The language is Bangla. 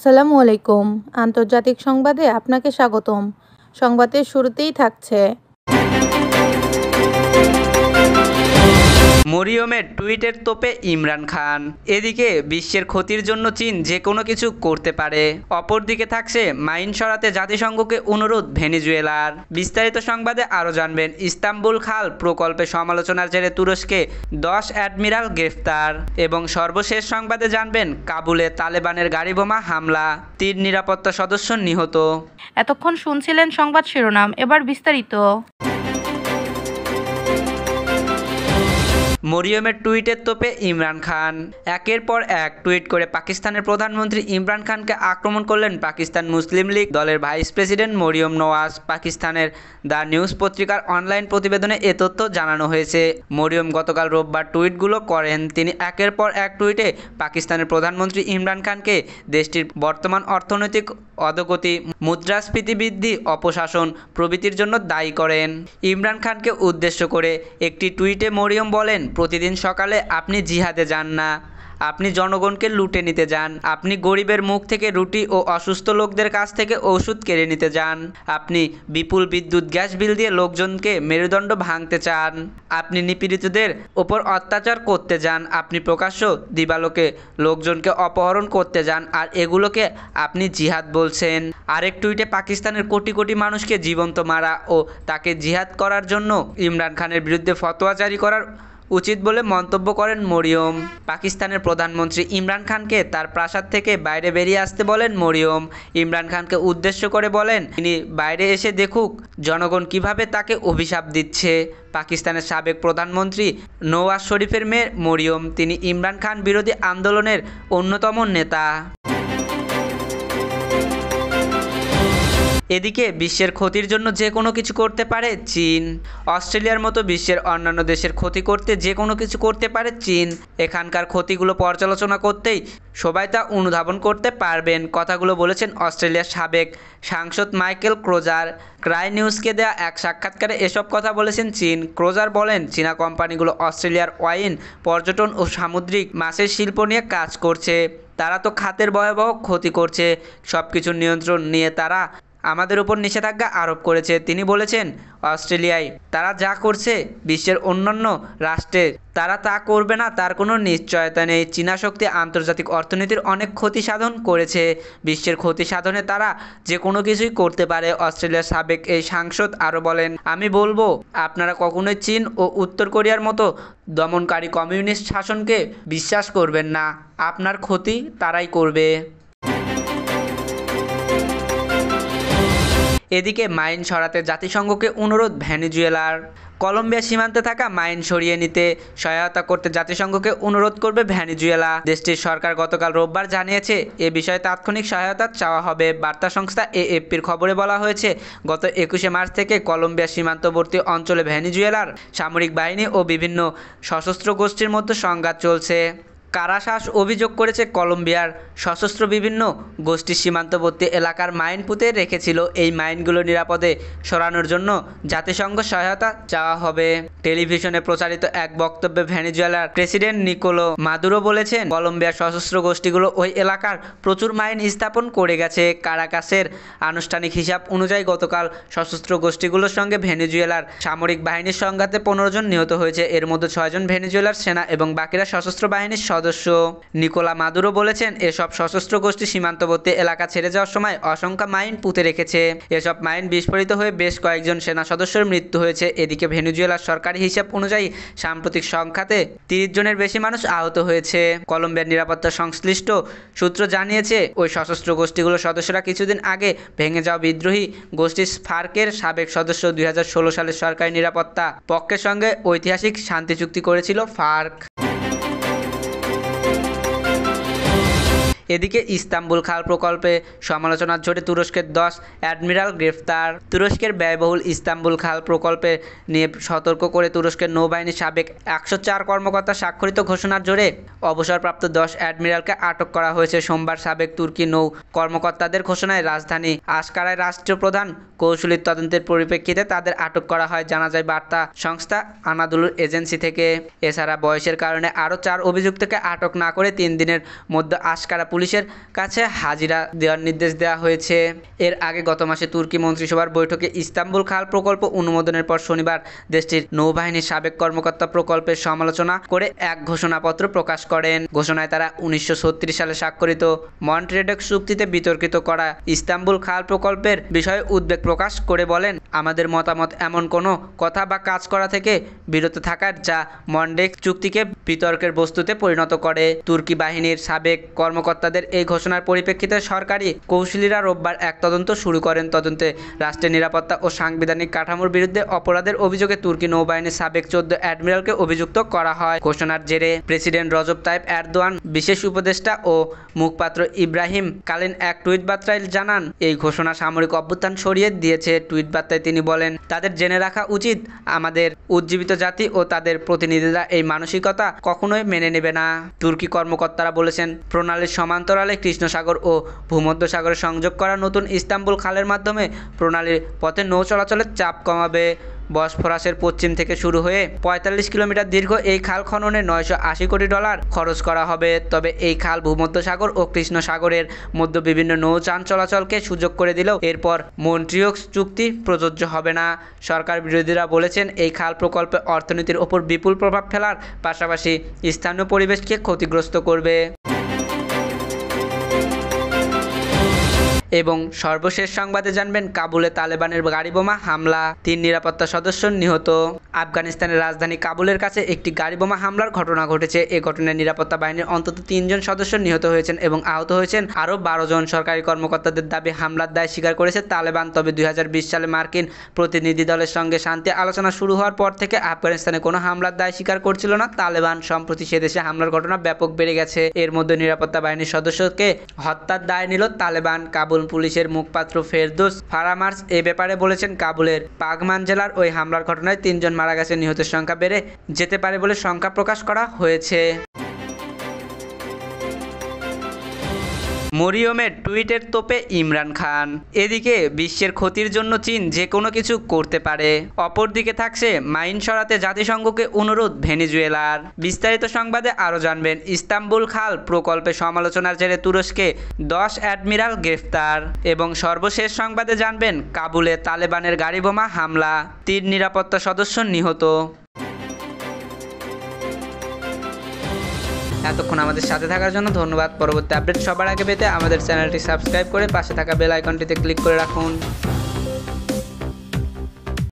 আসসালামু আলাইকুম আন্তর্জাতিক সংবাদে আপনাকে স্বাগতম সংবাদের শুরুতেই থাকছে মরিয়মের টুইটের তোপে ইমরান খান এদিকে বিশ্বের ক্ষতির জন্য চীন যে কোনো কিছু করতে পারে অপরদিকে থাকছে মাইন সরাতে জাতিসংঘকে অনুরোধ ভেনিজুয়েলার বিস্তারিত সংবাদে আরও জানবেন ইস্তাম্বুল খাল প্রকল্পে সমালোচনার জেরে তুরস্কে দশ অ্যাডমিরাল গ্রেফতার এবং সর্বশেষ সংবাদে জানবেন কাবুলে তালেবানের বোমা হামলা তীর নিরাপত্তা সদস্য নিহত এতক্ষণ শুনছিলেন সংবাদ শিরোনাম এবার বিস্তারিত মরিয়মের টুইটের তোপে ইমরান খান একের পর এক টুইট করে পাকিস্তানের প্রধানমন্ত্রী ইমরান খানকে আক্রমণ করলেন পাকিস্তান মুসলিম লীগ দলের ভাইস প্রেসিডেন্ট মরিয়ম নওয়াজ পাকিস্তানের দ্য নিউজ পত্রিকার অনলাইন প্রতিবেদনে এ তথ্য জানানো হয়েছে মরিয়ম গতকাল রোববার টুইটগুলো করেন তিনি একের পর এক টুইটে পাকিস্তানের প্রধানমন্ত্রী ইমরান খানকে দেশটির বর্তমান অর্থনৈতিক অধগতি মুদ্রাস্ফীতি বৃদ্ধি অপশাসন প্রভৃতির জন্য দায়ী করেন ইমরান খানকে উদ্দেশ্য করে একটি টুইটে মরিয়ম বলেন প্রতিদিন সকালে আপনি জিহাদে যান না আপনি জনগণকে লুটে নিতে যান আপনি গরিবের মুখ থেকে রুটি ও অসুস্থ লোকদের কাছ থেকে ওষুধ কেড়ে নিতে যান আপনি বিপুল বিদ্যুৎ গ্যাস বিল দিয়ে লোকজনকে মেরুদণ্ড ভাঙতে চান আপনি নিপীড়িতদের ওপর অত্যাচার করতে যান আপনি প্রকাশ্য দিবালোকে লোকজনকে অপহরণ করতে যান আর এগুলোকে আপনি জিহাদ বলছেন আরেক টুইটে পাকিস্তানের কোটি কোটি মানুষকে জীবন্ত মারা ও তাকে জিহাদ করার জন্য ইমরান খানের বিরুদ্ধে ফতোয়া জারি করার উচিত বলে মন্তব্য করেন মরিয়ম পাকিস্তানের প্রধানমন্ত্রী ইমরান খানকে তার প্রাসাদ থেকে বাইরে বেরিয়ে আসতে বলেন মরিয়ম ইমরান খানকে উদ্দেশ্য করে বলেন তিনি বাইরে এসে দেখুক জনগণ কিভাবে তাকে অভিশাপ দিচ্ছে পাকিস্তানের সাবেক প্রধানমন্ত্রী নওয়াজ শরীফের মেয়ে মরিয়ম তিনি ইমরান খান বিরোধী আন্দোলনের অন্যতম নেতা এদিকে বিশ্বের ক্ষতির জন্য যে কোনো কিছু করতে পারে চীন অস্ট্রেলিয়ার মতো বিশ্বের অন্যান্য দেশের ক্ষতি করতে যে কোনো কিছু করতে পারে চীন এখানকার ক্ষতিগুলো পর্যালোচনা করতেই সবাই তা অনুধাবন করতে পারবেন কথাগুলো বলেছেন অস্ট্রেলিয়ার সাবেক সাংসদ মাইকেল ক্রোজার ক্রাই নিউজকে দেয়া এক সাক্ষাৎকারে এসব কথা বলেছেন চীন ক্রোজার বলেন চীনা কোম্পানিগুলো অস্ট্রেলিয়ার ওয়াইন পর্যটন ও সামুদ্রিক মাছের শিল্প নিয়ে কাজ করছে তারা তো খাতের ভয়াবহ ক্ষতি করছে সব কিছুর নিয়ন্ত্রণ নিয়ে তারা আমাদের উপর নিষেধাজ্ঞা আরোপ করেছে তিনি বলেছেন অস্ট্রেলিয়ায় তারা যা করছে বিশ্বের অন্যান্য রাষ্ট্রে তারা তা করবে না তার কোনো নিশ্চয়তা নেই চীনা শক্তি আন্তর্জাতিক অর্থনীতির অনেক ক্ষতি সাধন করেছে বিশ্বের ক্ষতি সাধনে তারা যে কোনো কিছুই করতে পারে অস্ট্রেলিয়ার সাবেক এই সাংসদ আরও বলেন আমি বলবো আপনারা কখনোই চীন ও উত্তর কোরিয়ার মতো দমনকারী কমিউনিস্ট শাসনকে বিশ্বাস করবেন না আপনার ক্ষতি তারাই করবে এদিকে মাইন সরাতে জাতিসংঘকে অনুরোধ ভ্যানিজুয়েলার কলম্বিয়া সীমান্তে থাকা মাইন সরিয়ে নিতে সহায়তা করতে জাতিসংঘকে অনুরোধ করবে ভ্যানিজুয়েলা দেশটির সরকার গতকাল রোববার জানিয়েছে এ বিষয়ে তাৎক্ষণিক সহায়তা চাওয়া হবে বার্তা সংস্থা এএফপির খবরে বলা হয়েছে গত একুশে মার্চ থেকে কলম্বিয়া সীমান্তবর্তী অঞ্চলে ভ্যানিজুয়েলার সামরিক বাহিনী ও বিভিন্ন সশস্ত্র গোষ্ঠীর মধ্যে সংঘাত চলছে কারাশাস অভিযোগ করেছে কলম্বিয়ার সশস্ত্র বিভিন্ন গোষ্ঠীর সীমান্তবর্তী এলাকার মাইন পুঁতে রেখেছিল এই মাইনগুলো নিরাপদে সরানোর জন্য জাতিসংঘ সহায়তা চাওয়া হবে টেলিভিশনে প্রচারিত এক বক্তব্যে ভেনেজুয়েলার প্রেসিডেন্ট নিকোলো মাদুরো বলেছেন কলম্বিয়ার সশস্ত্র গোষ্ঠীগুলো ওই এলাকার প্রচুর মাইন স্থাপন করে গেছে কারাকাসের আনুষ্ঠানিক হিসাব অনুযায়ী গতকাল সশস্ত্র গোষ্ঠীগুলোর সঙ্গে ভেনেজুয়েলার সামরিক বাহিনীর সংঘাতে পনেরো জন নিহত হয়েছে এর মধ্যে ছয়জন ভেনেজুয়েলার সেনা এবং বাকিরা সশস্ত্র বাহিনীর সদস্য নিকোলা মাদুরো বলেছেন এসব সশস্ত্র গোষ্ঠী সীমান্তবর্তী এলাকা ছেড়ে যাওয়ার সময় অসংখ্য মাইন পুঁতে রেখেছে এসব মাইন বিস্ফোরিত হয়ে বেশ কয়েকজন সেনা সদস্যের মৃত্যু হয়েছে এদিকে ভেনেজুয়েলার সরকারি হিসাব অনুযায়ী সাম্প্রতিক সংখ্যাতে তিরিশ জনের বেশি মানুষ আহত হয়েছে কলম্বিয়ার নিরাপত্তা সংশ্লিষ্ট সূত্র জানিয়েছে ওই সশস্ত্র গোষ্ঠীগুলোর সদস্যরা কিছুদিন আগে ভেঙে যাওয়া বিদ্রোহী গোষ্ঠী ফার্কের সাবেক সদস্য দুই সালের সরকারি নিরাপত্তা পক্ষের সঙ্গে ঐতিহাসিক শান্তি চুক্তি করেছিল ফার্ক এদিকে ইস্তাম্বুল খাল প্রকল্পে সমালোচনার ঝড়ে তুরস্কের দশ অ্যাডমিরাল গ্রেফতার তুরস্কের ব্যয়বহুল ইস্তাম্বুল খাল প্রকল্পে নিয়ে সতর্ক করে তুরস্কের নৌবাহিনীর সাবেক একশো চার কর্মকর্তা স্বাক্ষরিত ঘোষণার জোরে অবসরপ্রাপ্ত দশ অ্যাডমিরালকে আটক করা হয়েছে সোমবার সাবেক তুর্কি নৌ কর্মকর্তাদের ঘোষণায় রাজধানী আসকারায় রাষ্ট্রপ্রধান কৌশলীর তদন্তের পরিপ্রেক্ষিতে তাদের আটক করা হয় জানা যায় বার্তা সংস্থা আনাদুলুর এজেন্সি থেকে এছাড়া বয়সের কারণে আরও চার অভিযুক্তকে আটক না করে তিন দিনের মধ্যে আসকারা পুলিশ পুলিশের কাছে হাজিরা দেওয়ার নির্দেশ দেওয়া হয়েছে এর আগে গত মাসে তুর্কি মন্ত্রিসভার বৈঠকে ইস্তাম্বুল খাল প্রকল্প অনুমোদনের পর শনিবার দেশটির নৌবাহিনীর সাবেক কর্মকর্তা প্রকল্পের সমালোচনা করে এক ঘোষণাপত্র প্রকাশ করেন ঘোষণায় তারা উনিশশো সালে স্বাক্ষরিত মন্ট্রেডক চুক্তিতে বিতর্কিত করা ইস্তাম্বুল খাল প্রকল্পের বিষয়ে উদ্বেগ প্রকাশ করে বলেন আমাদের মতামত এমন কোনো কথা বা কাজ করা থেকে বিরত থাকার যা মন্ডেক চুক্তিকে বিতর্কের বস্তুতে পরিণত করে তুর্কি বাহিনীর সাবেক কর্মকর্তা কর্মকর্তাদের এই ঘোষণার পরিপ্রেক্ষিতে সরকারি কৌশলীরা রোববার এক তদন্ত শুরু করেন তদন্তে রাষ্ট্রের নিরাপত্তা ও সাংবিধানিক কাঠামোর বিরুদ্ধে অপরাধের অভিযোগে তুর্কি নৌবাহিনীর সাবেক চোদ্দ অ্যাডমিরালকে অভিযুক্ত করা হয় ঘোষণার জেরে প্রেসিডেন্ট রজব তাইপ এরদোয়ান বিশেষ উপদেষ্টা ও মুখপাত্র ইব্রাহিম কালীন এক টুইট বার্তায় জানান এই ঘোষণা সামরিক অভ্যুত্থান সরিয়ে দিয়েছে টুইট বার্তায় তিনি বলেন তাদের জেনে রাখা উচিত আমাদের উজ্জীবিত জাতি ও তাদের প্রতিনিধিরা এই মানসিকতা কখনোই মেনে নেবে না তুর্কি কর্মকর্তারা বলেছেন প্রণালীর সমাজ সমান্তরালে কৃষ্ণসাগর ও ভূমধ্যসাগরে সংযোগ করা নতুন ইস্তাম্বুল খালের মাধ্যমে প্রণালীর পথে নৌ চলাচলের চাপ কমাবে বসফরাসের পশ্চিম থেকে শুরু হয়ে ৪৫ কিলোমিটার দীর্ঘ এই খাল খননে নয়শো আশি কোটি ডলার খরচ করা হবে তবে এই খাল ভূমধ্যসাগর ও কৃষ্ণসাগরের মধ্যে বিভিন্ন নৌচান চলাচলকে সুযোগ করে দিলেও এরপর মন্ট্রিয়ক্স চুক্তি প্রযোজ্য হবে না সরকার বিরোধীরা বলেছেন এই খাল প্রকল্পে অর্থনীতির ওপর বিপুল প্রভাব ফেলার পাশাপাশি স্থানীয় পরিবেশকে ক্ষতিগ্রস্ত করবে এবং সর্বশেষ সংবাদে জানবেন কাবুলে তালেবানের গাড়ি বোমা হামলা তিন নিরাপত্তা সদস্য নিহত আফগানিস্তানের রাজধানী কাবুলের কাছে একটি গাড়ি বোমা হামলার ঘটনা ঘটেছে এ ঘটনায় নিরাপত্তা বাহিনীর অন্তত তিনজন সদস্য নিহত হয়েছেন এবং আহত হয়েছেন আরও বারো জন সরকারি কর্মকর্তাদের দাবি হামলার দায় স্বীকার করেছে তালেবান তবে দুই সালে মার্কিন প্রতিনিধি দলের সঙ্গে শান্তি আলোচনা শুরু হওয়ার পর থেকে আফগানিস্তানে কোনো হামলার দায় স্বীকার করছিল না তালেবান সম্প্রতি সে দেশে হামলার ঘটনা ব্যাপক বেড়ে গেছে এর মধ্যে নিরাপত্তা বাহিনীর সদস্যকে হত্যার দায় নিল তালেবান কাবুল কাবুল পুলিশের মুখপাত্র ফেরদোস ফারামার্স এ ব্যাপারে বলেছেন কাবুলের পাগমান জেলার ওই হামলার ঘটনায় তিনজন মারা গেছে নিহতের সংখ্যা বেড়ে যেতে পারে বলে শঙ্কা প্রকাশ করা হয়েছে মরিয়মের টুইটের তোপে ইমরান খান এদিকে বিশ্বের ক্ষতির জন্য চীন যে কোনো কিছু করতে পারে অপরদিকে থাকছে মাইন সরাতে জাতিসংঘকে অনুরোধ ভেনিজুয়েলার বিস্তারিত সংবাদে আরও জানবেন ইস্তাম্বুল খাল প্রকল্পে সমালোচনার জেরে তুরস্কে দশ অ্যাডমিরাল গ্রেফতার এবং সর্বশেষ সংবাদে জানবেন কাবুলে তালেবানের গাড়ি বোমা হামলা তীর নিরাপত্তা সদস্য নিহত এতক্ষণ আমাদের সাথে থাকার জন্য ধন্যবাদ পরবর্তী আপডেট সবার আগে পেতে আমাদের চ্যানেলটি সাবস্ক্রাইব করে পাশে থাকা বেল আইকনটিতে ক্লিক করে রাখুন